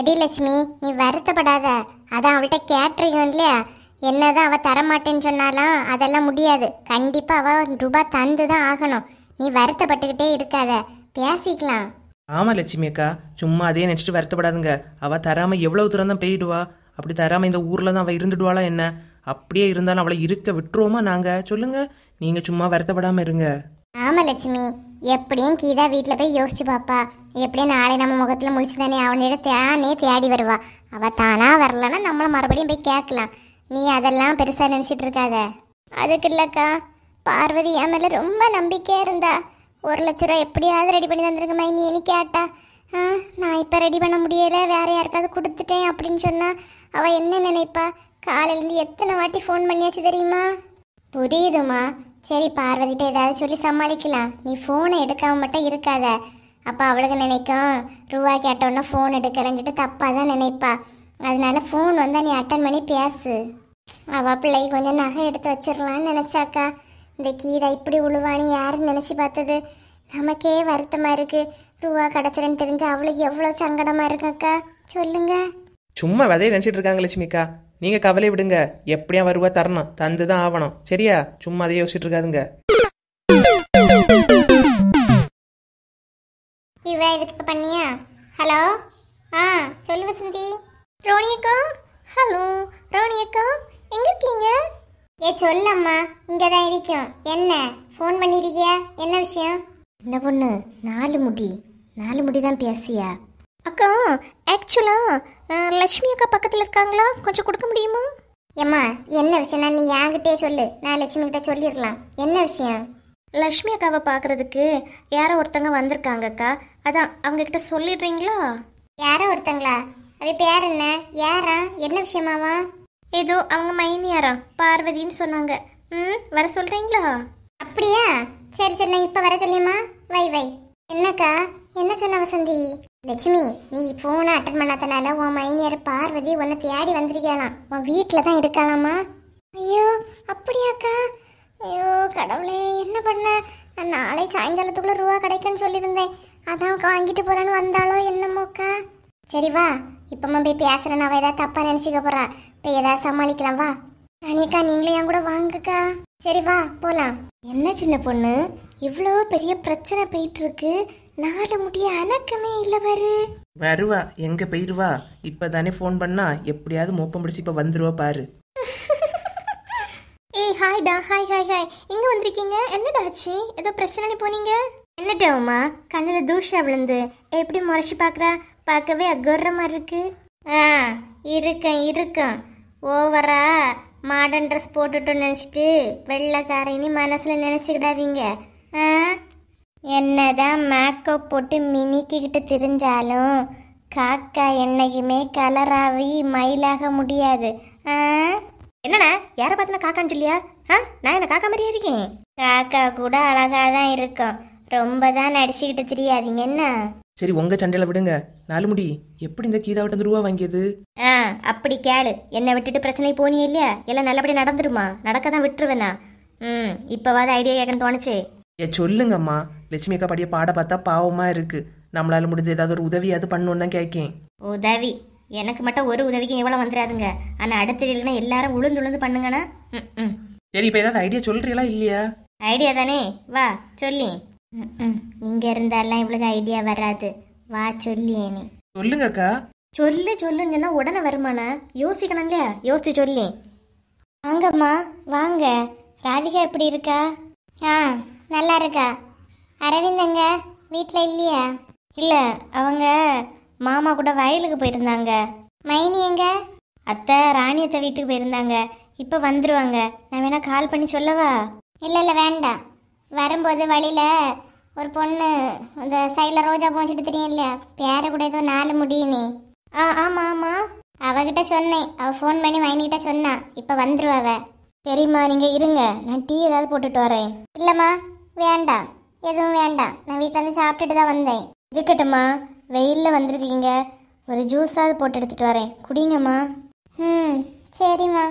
eddy Lakshmi நீ வருத்தப்படாத அதான் அவள்கிட்ட கேட்டிருக்கோம் இல்லையா என்ன தான் அவள் தரமாட்டேன்னு சொன்னாலாம் அதெல்லாம் முடியாது கண்டிப்பாக அவள் ரூபாய் தந்து தான் ஆகணும் நீ வருத்தப்பட்டுக்கிட்டே இருக்காத பேசிக்கலாம் ஆமாம் லட்சுமி அக்கா சும்மா அதே நினச்சிட்டு வருத்தப்படாதுங்க அவள் தராமல் எவ்வளோ தூரம் தான் போயிடுவா அப்படி தராமல் இந்த ஊரில் தான் அவள் இருந்துடுவாளா என்ன அப்படியே இருந்தாலும் அவளை இருக்க விட்டுருவோமா நாங்கள் சொல்லுங்கள் நீங்கள் சும்மா வருத்தப்படாமல் இருங்க ஆமாம் லட்சுமி எப்படியும் கீதா வீட்டில் போய் யோசிச்சு பாப்பா எப்படியும் நாளை நம்ம முகத்தில் முடிச்சு தானே அவனோட தானே தேடி வருவா அவள் தானாக வரலன்னா நம்மளை மறுபடியும் போய் கேட்கலாம் நீ அதெல்லாம் பெருசாக நினச்சிட்டு இருக்காத அதுக்கு இல்லைக்கா பார்வதி என் மேலே ரொம்ப நம்பிக்கையாக இருந்தா ஒரு லட்ச ரூபா எப்படியாவது ரெடி பண்ணி தந்திருக்கமா நீ என்ன கேட்டா ஆ நான் இப்போ ரெடி பண்ண முடியலை வேறு யாருக்காவது கொடுத்துட்டேன் அப்படின்னு சொன்னால் அவள் என்ன நினைப்பா காலையிலேருந்து எத்தனை வாட்டி ஃபோன் பண்ணியாச்சு தெரியுமா புரியுதுமா சரி பார்வதிட்ட ஏதாவது சொல்லி சமாளிக்கலாம் நீ ஃபோனை எடுக்காம மட்டும் இருக்காத அப்போ அவளுக்கு நினைக்கும் ரூபா கேட்டோன்னா ஃபோன் எடுக்கலைன்னு சொல்லிட்டு தப்பாக தான் நினைப்பா அதனால ஃபோன் வந்தால் நீ அட்டன் பண்ணி பேசு அவள் பிள்ளைக்கு கொஞ்சம் நகை எடுத்து வச்சிடலான்னு நினச்சாக்கா இந்த கீதா இப்படி உழுவான்னு யாருன்னு நினச்சி பார்த்தது நமக்கே வருத்தமாக இருக்குது ரூபா கிடச்சிருன்னு தெரிஞ்சு அவளுக்கு எவ்வளோ சங்கடமாக இருக்காக்கா சொல்லுங்க சும்மா விதையை நினச்சிட்டு இருக்காங்க லட்சுமிக்கா நீங்கள் கவலை விடுங்க எப்படியும் வருவா தரணும் தந்து தான் ஆகணும் சரியா சும்மா அதை யோசிச்சுட்டு இருக்காதுங்க இவ இதுக்கு பண்ணியா ஹலோ ஆ சொல்லு வசந்தி ரோனியக்கா ஹலோ ரோனியக்கா எங்க இருக்கீங்க ஏ சொல்லம்மா இங்கே தான் இருக்கும் என்ன ஃபோன் பண்ணிருக்கியா என்ன விஷயம் என்ன பொண்ணு நாலு முடி நாலு முடி தான் பேசியா அக்கா ஆக்சுவலாக லட்சுமி அக்கா பக்கத்தில் இருக்காங்களா கொஞ்சம் கொடுக்க முடியுமா ஏம்மா என்ன விஷயம் நான் நீ என்கிட்டே சொல்லு நான் லட்சுமி கிட்ட சொல்லிடலாம் என்ன விஷயம் லட்சுமி அக்காவை பார்க்கறதுக்கு யாரோ ஒருத்தங்க வந்திருக்காங்க அக்கா அதான் அவங்கக்கிட்ட சொல்லிடுறீங்களா யாரோ ஒருத்தங்களா அது பேர் என்ன யாரா என்ன விஷயமாவா ஏதோ அவங்க மைனியாரா பார்வதின்னு சொன்னாங்க ம் வர சொல்றீங்களா அப்படியா சரி சரி நான் இப்போ வர சொல்லியம்மா வை வை என்னக்கா என்ன சொன்ன வசந்தி லட்சுமி நீ ஃபோனை அட்டன் பண்ணாதனால உன் மைனியர் பார்வதி உன்னை தேடி வந்திருக்கலாம் உன் வீட்டில் தான் இருக்கலாமா ஐயோ அப்படியாக்கா ஐயோ கடவுளே என்ன பண்ண நான் நாளை சாயங்காலத்துக்குள்ள ரூபா கிடைக்குன்னு சொல்லியிருந்தேன் அதான் வாங்கிட்டு போகிறேன்னு வந்தாலோ என்னமோக்கா சரி வா இப்போம்மா போய் பேசுகிறேன் அவள் ஏதாவது தப்பாக நினச்சிக்க போகிறா இப்போ ஏதாவது சமாளிக்கலாம் வா ராணியக்கா நீங்களே என் கூட வாங்குக்கா சரி வா போகலாம் என்ன சின்ன பொண்ணு இவ்வளோ பெரிய பிரச்சனை போயிட்டுருக்கு நாலு முடிய அணக்கமே இல்ல பாரு வருவா எங்க போயிருவா இப்பதானே ஃபோன் பண்ணா எப்படியாவது மோப்பம் பிடிச்சு இப்ப வந்துருவா பாரு ஏய் ஹாய் டா ஹாய் ஹாய் ஹாய் எங்க வந்திருக்கீங்க என்னடா ஆச்சு ஏதோ பிரச்சனை போனீங்க என்னடா உமா கண்ணில் தூஷா விழுந்து எப்படி முறைச்சு பார்க்குறா பார்க்கவே அகர்ற மாதிரி இருக்கு ஆ இருக்கேன் இருக்கேன் ஓவரா மாடர்ன் ட்ரெஸ் போட்டுட்டோம் நினச்சிட்டு வெள்ளைக்காரின்னு மனசில் நினச்சிக்கிடாதீங்க என்னதான் மேக்கப் போட்டு மினிக்கிட்டு திரிஞ்சாலும் காக்கா என்னைக்குமே கலராவி மயிலாக முடியாது ஆ என்னண்ணா யாரை பார்த்தினா காக்கான்னு சொல்லியா ஆ நான் என்ன காக்கா மாதிரியே இருக்கேன் காக்கா கூட அழகாக தான் இருக்கும் ரொம்ப தான் நடிச்சுக்கிட்டு தெரியாதீங்க என்ன சரி உங்க சண்டையில விடுங்க நாலு முடி எப்படி இந்த கீதாவிட்ட வந்து ரூபா வாங்கியது ஆ அப்படி கேளு என்னை விட்டுட்டு பிரச்சனை போனியே இல்லையா எல்லாம் நல்லபடியாக நடந்துருமா நடக்க தான் விட்டுருவேண்ணா ம் இப்போவாது ஐடியா கேட்கன்னு தோணுச்சு ஏ சொல்லுங்கம்மா லட்சுமி அக்கா படிய பாட பார்த்தா பாவமாக இருக்குது நம்மளால் முடிஞ்ச ஏதாவது ஒரு அது பண்ணணும்னு தான் கேட்கேன் உதவி எனக்கு மட்டும் ஒரு உதவிக்கும் எவ்வளோ வந்துடாதுங்க ஆனால் அடுத்த இல்லைன்னா எல்லாரும் உளுந்து உளுந்து பண்ணுங்கண்ணா ம் ம் சரி இப்போ ஏதாவது ஐடியா சொல்கிறீங்களா இல்லையா ஐடியா தானே வா சொல்லி ம் ம் இங்கே இருந்தாலாம் இவளுக்கு ஐடியா வராது வா சொல்லுங்க அக்கா சொல்லு சொல்லுன்னு உடனே வருமானா யோசிக்கணும் இல்லையா யோசிச்சு சொல்லி வாங்கம்மா வாங்க ராதிகா எப்படி இருக்கா ஆ நல்லா இருக்கா அரவிந்தங்க வீட்டில் இல்லையா இல்லை அவங்க மாமா கூட வயலுக்கு போயிருந்தாங்க மைனி எங்க அத்தை ராணியத்தை வீட்டுக்கு போயிருந்தாங்க இப்போ வந்துருவாங்க நான் வேணா கால் பண்ணி சொல்லவா இல்லை இல்லை வேண்டாம் வரும்போது வழியில் ஒரு பொண்ணு அந்த சைடில் ரோஜா போச்சுட்டு இல்லையா பேர கூட ஏதோ நாலு முடியுமே ஆ ஆமாம் ஆமாம் அவகிட்ட சொன்னேன் அவள் ஃபோன் பண்ணி மைனிகிட்ட சொன்னான் இப்போ வந்துருவாவ சரிம்மா நீங்கள் இருங்க நான் டீ ஏதாவது போட்டுட்டு வரேன் இல்லைம்மா வேண்டாம் எதுவும் வேண்டாம் நான் வீட்டிலேருந்து சாப்பிட்டுட்டு தான் வந்தேன் இருக்கட்டும்மா வெயிலில் வந்திருக்கீங்க ஒரு ஜூஸாவது போட்டு எடுத்துகிட்டு வரேன் குடிங்கம்மா ம் சரிம்மா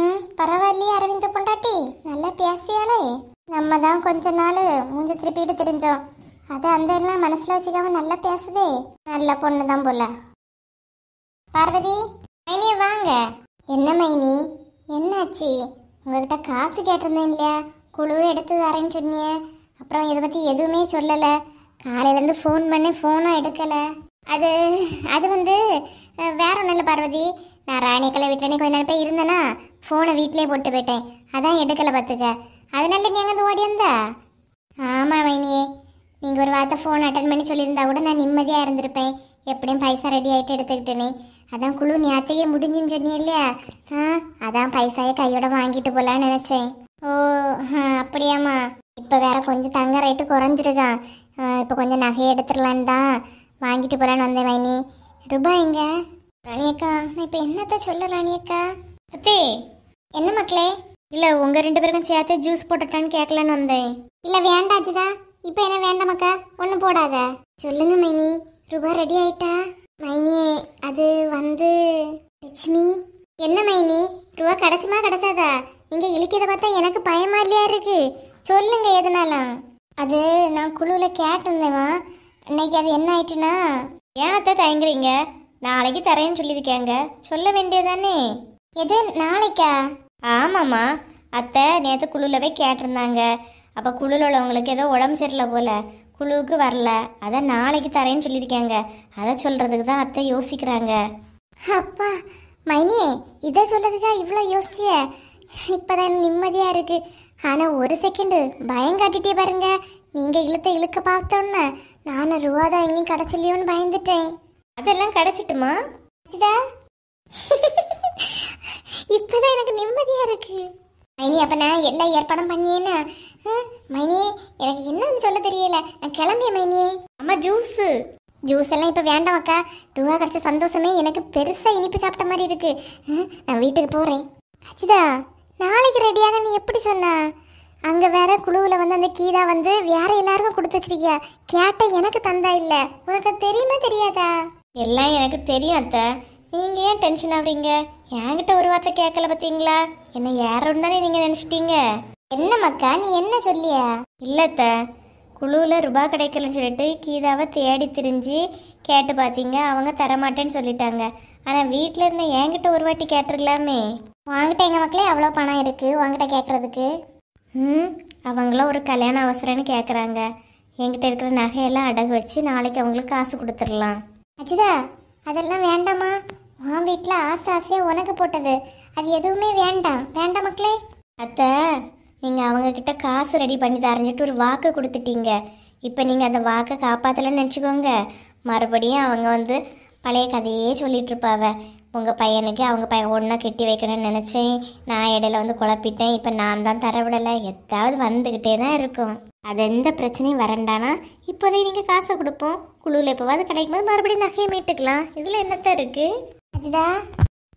ம் பரவாயில்லையே அரவிந்த பொண்டாட்டி நல்லா பேசியாலே நம்ம தான் கொஞ்ச நாள் மூஞ்ச திருப்பிட்டு தெரிஞ்சோம் அது அந்த எல்லாம் மனசில் வச்சுக்காம நல்லா பேசுதே நல்ல பொண்ணு தான் போல பார்வதி மைனி வாங்க என்ன மைனி என்னாச்சு உங்ககிட்ட காசு கேட்டிருந்தேன் இல்லையா குழுவும் எடுத்து தரேன்னு சொன்னியே அப்புறம் இதை பற்றி எதுவுமே சொல்லலை காலையிலேருந்து ஃபோன் பண்ணி ஃபோனும் எடுக்கலை அது அது வந்து வேற ஒன்றும் இல்லை பார்வதி நான் ராணிக்கலை வீட்டில் கொஞ்ச நாள் போய் இருந்தேன்னா ஃபோனை வீட்டிலே போட்டு போயிட்டேன் அதான் எடுக்கலை பார்த்துக்க அதனால நீ அங்கே ஓடி இருந்தா ஆமாம் வைனியே நீங்கள் ஒரு வார்த்தை ஃபோன் அட்டன் பண்ணி சொல்லியிருந்தா கூட நான் நிம்மதியாக இருந்திருப்பேன் எப்படியும் பைசா ரெடி ஆகிட்டு எடுத்துக்கிட்டேனே அதான் குழு நேரத்தையே முடிஞ்சுன்னு சொன்னீங்க இல்லையா ஆ அதான் பைசாயை கையோட வாங்கிட்டு போகலான்னு நினச்சேன் ஓ அப்படியாம்மா இப்போ வேற கொஞ்சம் தங்க ரேட்டு குறைஞ்சிருக்கான் இப்போ கொஞ்சம் நகையை எடுத்துடலான்னு தான் வாங்கிட்டு போகலான்னு வந்தேன் மைனி ரூபாய் எங்க ராணியக்கா நான் இப்போ என்னத்த சொல்ல ராணியக்கா அத்தே என்ன மக்களே இல்லை உங்கள் ரெண்டு பேருக்கும் சேர்த்து ஜூஸ் போட்டுட்டான்னு கேட்கலான்னு வந்தேன் இல்லை வேண்டாச்சுதா இப்போ என்ன வேண்டாமக்கா ஒன்றும் போடாத சொல்லுங்க மைனி ரூபாய் ரெடி ஆயிட்டா மைனி அது வந்து லட்சுமி என்ன மைனி ரூபா கிடைச்சுமா கிடைச்சாதா நீங்க இழிக்கிறத பார்த்தா எனக்கு பயமா இல்லையா இருக்கு சொல்லுங்க எதனாலும் அது நான் குழுவில் கேட்டிருந்தேவா இன்னைக்கு அது என்ன ஆயிட்டுனா ஏன் அத்தை தயங்குறீங்க நாளைக்கு தரேன்னு சொல்லியிருக்கேங்க சொல்ல வேண்டியதானே எது நாளைக்கா ஆமாம்மா அத்தை நேற்று குழுவில் போய் கேட்டிருந்தாங்க அப்போ குழுவில் உள்ளவங்களுக்கு ஏதோ உடம்பு சரியில்லை போல் குழுவுக்கு வரல அதான் நாளைக்கு தரேன்னு சொல்லியிருக்காங்க அதை சொல்கிறதுக்கு தான் அத்தை யோசிக்கிறாங்க அப்பா மைனி இதை சொல்றதுக்கா இவ்வளோ யோசிச்சிய இப்போதான் நிம்மதியாக இருக்குது ஆனால் ஒரு செகண்டு பயம் காட்டிட்டே பாருங்க நீங்கள் இழுத்த இழுக்க பார்த்தோன்னே நானும் ரூபா தான் எங்கேயும் கிடச்சில்லையோன்னு பயந்துட்டேன் அதெல்லாம் கிடச்சிட்டுமா கிடச்சிதா இப்போதான் எனக்கு நிம்மதியாக இருக்குது மைனி அப்போ நான் எல்லா ஏற்பாடும் பண்ணியேன்னா மைனி எனக்கு இன்னும் சொல்ல தெரியல நான் கிளம்பிய மைனி அம்மா ஜூஸ் ஜூஸ் எல்லாம் இப்போ வேண்டாம் அக்கா ரூபா கிடச்ச சந்தோஷமே எனக்கு பெருசாக இனிப்பு சாப்பிட்ட மாதிரி இருக்கு நான் வீட்டுக்கு போகிறேன் அச்சுதா நாளைக்கு ரெடியாக நீ எப்படி சொன்ன அங்கே வேற குழுவில் வந்து அந்த கீதா வந்து வேற எல்லாருக்கும் கொடுத்து வச்சிருக்கியா கேட்ட எனக்கு தந்தா இல்லை உனக்கு தெரியுமா தெரியாதா எல்லாம் எனக்கு தெரியும் அத்தை நீங்கள் ஏன் டென்ஷன் ஆகுறீங்க என்கிட்ட ஒரு வார்த்தை கேட்கல பார்த்தீங்களா என்ன யாரோன்னு தானே நீங்கள் நினச்சிட்டீங்க என்ன மக்கா நீ என்ன சொல்லியா இல்லத்த குழுவில் ரூபா கிடைக்கலன்னு சொல்லிட்டு கீதாவை தேடி திரிஞ்சு கேட்டு பார்த்தீங்க அவங்க தரமாட்டேன்னு சொல்லிட்டாங்க ஆனால் வீட்டில் இருந்த என்கிட்ட ஒரு வாட்டி கேட்டிருக்கலாமே வாங்கிட்ட எங்கள் மக்களே அவ்வளோ பணம் இருக்குது உங்ககிட்ட கேட்குறதுக்கு ம் அவங்களும் ஒரு கல்யாணம் அவசரம்னு கேட்குறாங்க என்கிட்ட இருக்கிற நகையெல்லாம் அடகு வச்சு நாளைக்கு அவங்களுக்கு காசு கொடுத்துடலாம் அச்சுதா அதெல்லாம் வேண்டாமா உன் வீட்டில் ஆசை ஆசையாக உனக்கு போட்டது அது எதுவுமே வேண்டாம் வேண்டாம் மக்களே அத்தை நீங்கள் அவங்கக்கிட்ட காசு ரெடி பண்ணி தரஞ்சிட்டு ஒரு வாக்கு கொடுத்துட்டீங்க இப்போ நீங்கள் அந்த வாக்கை காப்பாற்றலன்னு நினச்சிக்கோங்க மறுபடியும் அவங்க வந்து பழைய கதையே சொல்லிகிட்ருப்பாவ உங்கள் பையனுக்கு அவங்க பையன் ஒன்றா கெட்டி வைக்கணும்னு நினச்சேன் நான் இடையில வந்து குழப்பிட்டேன் இப்போ நான் தான் தர விடலை எதாவது வந்துக்கிட்டே தான் இருக்கும் அது எந்த பிரச்சனையும் வரண்டானா இப்போதைக்கு நீங்கள் காசை கொடுப்போம் குழுவில் எப்போவாது கிடைக்கும் போது மறுபடியும் நகையை மீட்டுக்கலாம் இதில் என்னத்த இருக்குது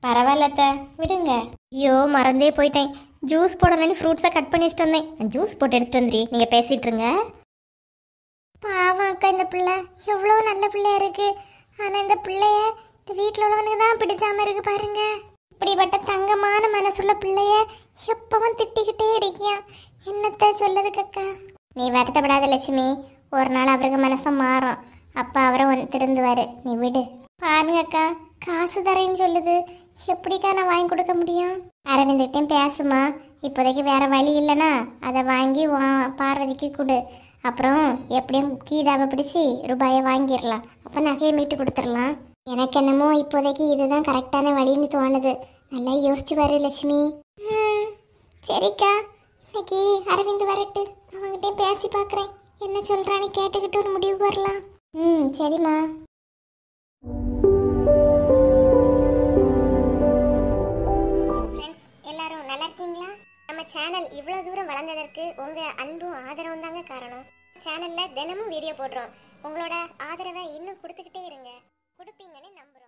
பரவாயில்லத்த விடுங்க ஐயோ மறந்தே போயிட்டேன் ஜூஸ் போடணும்னு ஃப்ரூட்ஸை கட் பண்ணி வச்சுட்டு வந்தேன் ஜூஸ் போட்டு எடுத்துட்டு வந்துரி நீங்கள் பேசிகிட்ருங்க பாவம் அக்கா இந்த பிள்ளை எவ்வளோ நல்ல பிள்ளையா இருக்குது ஆனால் இந்த பிள்ளைய இந்த வீட்டில் உள்ளவனுக்கு தான் பிடிச்சாமல் இருக்கு பாருங்க இப்படிப்பட்ட தங்கமான மனசுள்ள பிள்ளைய எப்பவும் திட்டிக்கிட்டே இருக்கியான் என்னத்த சொல்லுதுக்கு அக்கா நீ வருத்தப்படாத லட்சுமி ஒரு நாள் அவருக்கு மனசை மாறும் அப்போ அவரை ஒன்று திருந்துவார் நீ விடு பாருங்க அக்கா காசு தரேன்னு சொல்லுது எப்படிக்கா நான் வாங்கி கொடுக்க முடியும் அரவிந்திட்டையும் பேசுமா இப்போதைக்கு வேற வழி இல்லைனா அதை வாங்கி வா பார்வதிக்கு கொடு அப்புறம் எப்படியும் கீதாவை பிடிச்சி ரூபாயை வாங்கிடலாம் அப்போ நகையை மீட்டு கொடுத்துடலாம் எனக்கு என்னமோ இப்போதைக்கு இதுதான் கரெக்டான வழின்னு தோணுது நல்லா யோசிச்சு பாரு லட்சுமி சரிக்கா இன்னைக்கு அரவிந்த் வரட்டு அவங்ககிட்ட பேசி பார்க்குறேன் என்ன சொல்கிறான்னு கேட்டுக்கிட்டு ஒரு முடிவு வரலாம் ம் சரிம்மா சேனல் இவ்வளவு தூரம் வளர்ந்ததற்கு உங்க அன்பும் ஆதரவும் தாங்க காரணம் சேனல்ல தினமும் வீடியோ போடுறோம் உங்களோட ஆதரவை இன்னும் கொடுத்துக்கிட்டே இருங்க கொடுப்பீங்கன்னு நம்ப